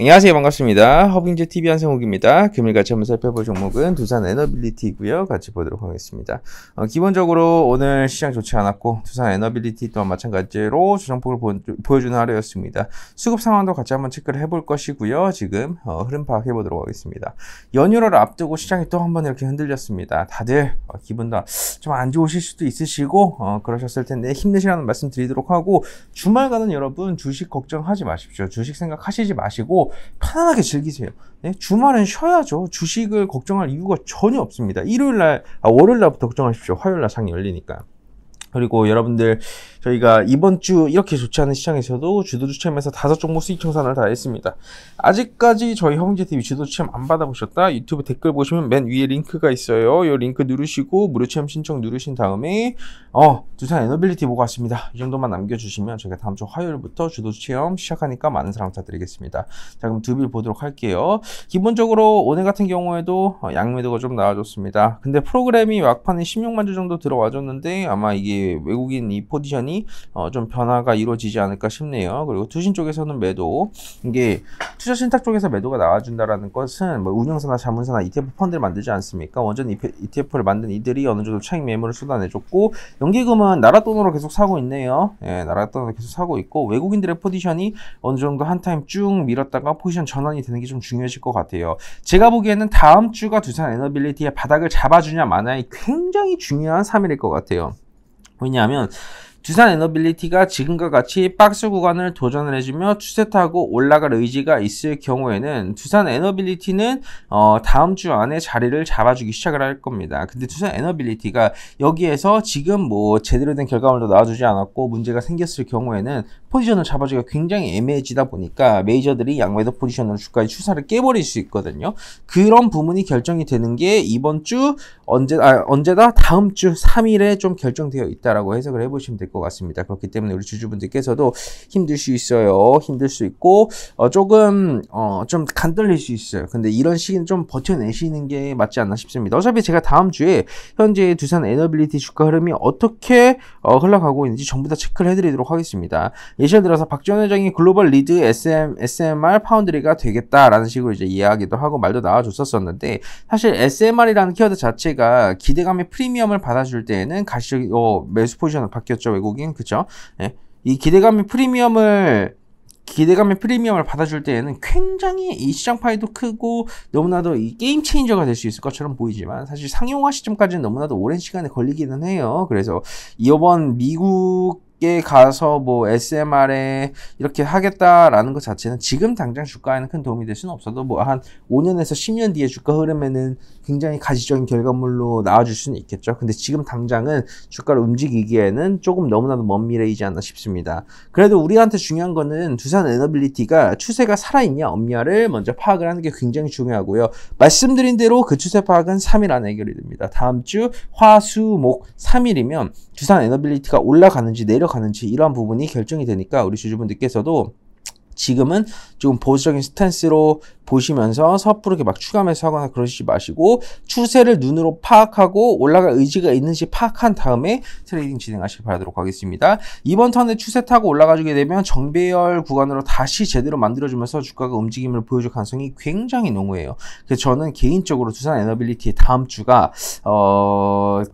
안녕하세요 반갑습니다 허빙제 TV 한성욱입니다 금일 같이 한번 살펴볼 종목은 두산 에너빌리티이고요 같이 보도록 하겠습니다 어, 기본적으로 오늘 시장 좋지 않았고 두산 에너빌리티 또한 마찬가지로 조정폭을 보, 여주는 하루였습니다 수급 상황도 같이 한번 체크를 해볼 것이고요 지금 어, 흐름 파악해 보도록 하겠습니다 연휴를 앞두고 시장이 또 한번 이렇게 흔들렸습니다 다들 어, 기분도 좀 안 좋으실 수도 있으시고 어, 그러셨을 텐데 힘내시라는 말씀 드리도록 하고 주말가는 여러분 주식 걱정하지 마십시오 주식 생각하시지 마시고 편안하게 즐기세요. 네? 주말엔 쉬어야죠. 주식을 걱정할 이유가 전혀 없습니다. 일요일 날, 아, 월요일 날부터 걱정하십시오. 화요일 날 상이 열리니까. 그리고 여러분들 저희가 이번 주 이렇게 좋지 않은 시장에서도 주도주체험에서 다섯 종목 수익 청산을 다 했습니다. 아직까지 저희 허공제TV 주도주체험 안 받아보셨다? 유튜브 댓글 보시면 맨 위에 링크가 있어요. 이 링크 누르시고 무료체험 신청 누르신 다음에 어 두산 에너빌리티 보고 왔습니다. 이 정도만 남겨주시면 저희가 다음 주 화요일부터 주도주체험 시작하니까 많은 사랑 부탁드리겠습니다. 자 그럼 두 빌 보도록 할게요. 기본적으로 오늘 같은 경우에도 어, 양매도가 좀 나와줬습니다. 근데 프로그램이 막판에 16만 주 정도 들어와줬는데 아마 이게 외국인 이 포지션이 많이 어, 좀 변화가 이루어지지 않을까 싶네요. 그리고 투신 쪽에서는 매도 이게 투자 신탁 쪽에서 매도가 나와준다라는 것은 뭐운영사나 자문사나 ETF 펀드를 만들지 않습니까? 원전 ETF를 e 만든 이들이 어느 정도 차익 매물을 쏟아내줬고 연기금은 나라 돈으로 계속 사고 있네요. 예, 나라 돈으로 계속 사고 있고 외국인들의 포지션이 어느 정도 한 타임 쭉 밀었다가 포지션 전환이 되는 게 좀 중요해질 것 같아요. 제가 보기에는 다음 주가 두산 에너빌리티의 바닥을 잡아주냐 마냐의 굉장히 중요한 3일일 것 같아요. 왜냐하면 두산 에너빌리티가 지금과 같이 박스 구간을 도전을 해주며 추세 타고 올라갈 의지가 있을 경우에는 두산 에너빌리티는 어, 다음 주 안에 자리를 잡아주기 시작을 할 겁니다. 근데 두산 에너빌리티가 여기에서 지금 뭐 제대로 된 결과물도 나와주지 않았고 문제가 생겼을 경우에는 포지션을 잡아주기가 굉장히 애매해지다 보니까 메이저들이 양매도 포지션으로 주가의 추세를 깨버릴 수 있거든요. 그런 부분이 결정이 되는 게 이번 주 언제 아, 언제다 다음 주 3일에 좀 결정되어 있다라고 해석을 해보시면 될 될것 같습니다. 그렇기 때문에 우리 주주분들께서도 힘들 수 있어요. 힘들 수 있고 어, 조금 어, 좀 간떨릴 수 있어요. 근데 이런 시기는 좀 버텨내시는 게 맞지 않나 싶습니다. 어차피 제가 다음 주에 현재 두산 에너빌리티 주가 흐름이 어떻게 어, 흘러가고 있는지 전부 다 체크를 해드리도록 하겠습니다. 예시를 들어서 박지원 회장이 글로벌 리드 SM, SMR 파운드리가 되겠다라는 식으로 이제 이야기도 하고 말도 나와줬었었는데 사실 SMR이라는 키워드 자체가 기대감의 프리미엄을 받아줄 때에는 가시 어, 매수 포지션을 바뀌었죠. 결국엔 그죠? 예. 이 기대감의 프리미엄을 기대감의 프리미엄을 받아줄 때에는 굉장히 이 시장 파이도 크고 너무나도 이 게임 체인저가 될 수 있을 것처럼 보이지만 사실 상용화 시점까지는 너무나도 오랜 시간에 걸리기는 해요. 그래서 이번 미국 에 가서 뭐 SMR에 이렇게 하겠다라는 것 자체는 지금 당장 주가에는 큰 도움이 될 수는 없어도 뭐 한 5년에서 10년 뒤에 주가 흐름에는 굉장히 가시적인 결과물로 나와줄 수는 있겠죠. 근데 지금 당장은 주가를 움직이기에는 조금 너무나도 먼 미래이지 않나 싶습니다. 그래도 우리한테 중요한 거는 두산 에너빌리티가 추세가 살아있냐 없냐를 먼저 파악을 하는 게 굉장히 중요하고요. 말씀드린 대로 그 추세 파악은 3일 안에 해결이 됩니다. 다음 주 화, 수, 목 3일이면 두산 에너빌리티가 올라가는지 내려가는지 이러한 부분이 결정이 되니까 우리 주주분들께서도 지금은 좀 보수적인 스탠스로 보시면서 섣부르게 막 추가매수 하거나 그러시지 마시고 추세를 눈으로 파악하고 올라갈 의지가 있는지 파악한 다음에 트레이딩 진행하시길 바라도록 하겠습니다. 이번 턴에 추세 타고 올라가주게 되면 정배열 구간으로 다시 제대로 만들어주면서 주가가 움직임을 보여줄 가능성이 굉장히 농후해요. 그래서 저는 개인적으로 두산 에너빌리티의 다음 주가 어...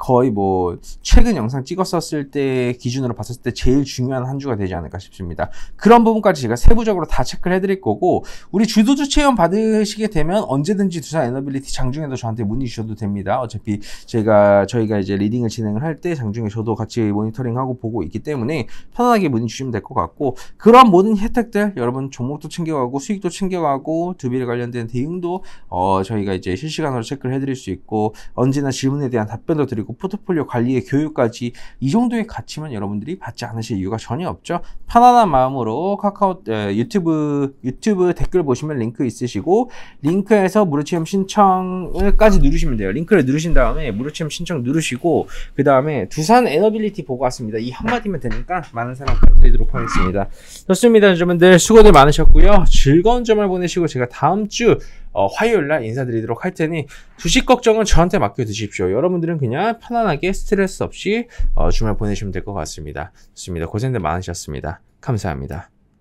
거의 뭐 최근 영상 찍었었을 때 기준으로 봤을 때 제일 중요한 한 주가 되지 않을까 싶습니다. 그런 부분까지 제가 세부적으로 다 체크를 해드릴 거고 우리 주도주 체험 받으시게 되면 언제든지 두산 에너빌리티 장중에도 저한테 문의 주셔도 됩니다. 어차피 제가 저희가 이제 리딩을 진행을 할 때 장중에 저도 같이 모니터링하고 보고 있기 때문에 편안하게 문의 주시면 될 것 같고 그런 모든 혜택들 여러분 종목도 챙겨가고 수익도 챙겨가고 두빌 관련된 대응도 어 저희가 이제 실시간으로 체크를 해드릴 수 있고 언제나 질문에 대한 답변도 드리고 포트폴리오 관리의 교육까지 이 정도의 가치만 여러분들이 받지 않으실 이유가 전혀 없죠. 편안한 마음으로 카카오 에, 유튜브 유튜브 댓글 보시면 링크 있으시고 링크에서 무료체험 신청을까지 누르시면 돼요. 링크를 누르신 다음에 무료체험 신청 누르시고 그 다음에 두산 에너빌리티 보고 왔습니다. 이 한마디면 되니까 많은 사랑 부탁드리도록 하겠습니다. 좋습니다. 여러분들 수고들 많으셨고요. 즐거운 점을 보내시고 제가 다음 주 어, 화요일 날 인사드리도록 할 테니 주식 걱정은 저한테 맡겨 두십시오. 여러분들은 그냥 편안하게 스트레스 없이 어, 주말 보내시면 될 것 같습니다. 좋습니다. 고생들 많으셨습니다. 감사합니다.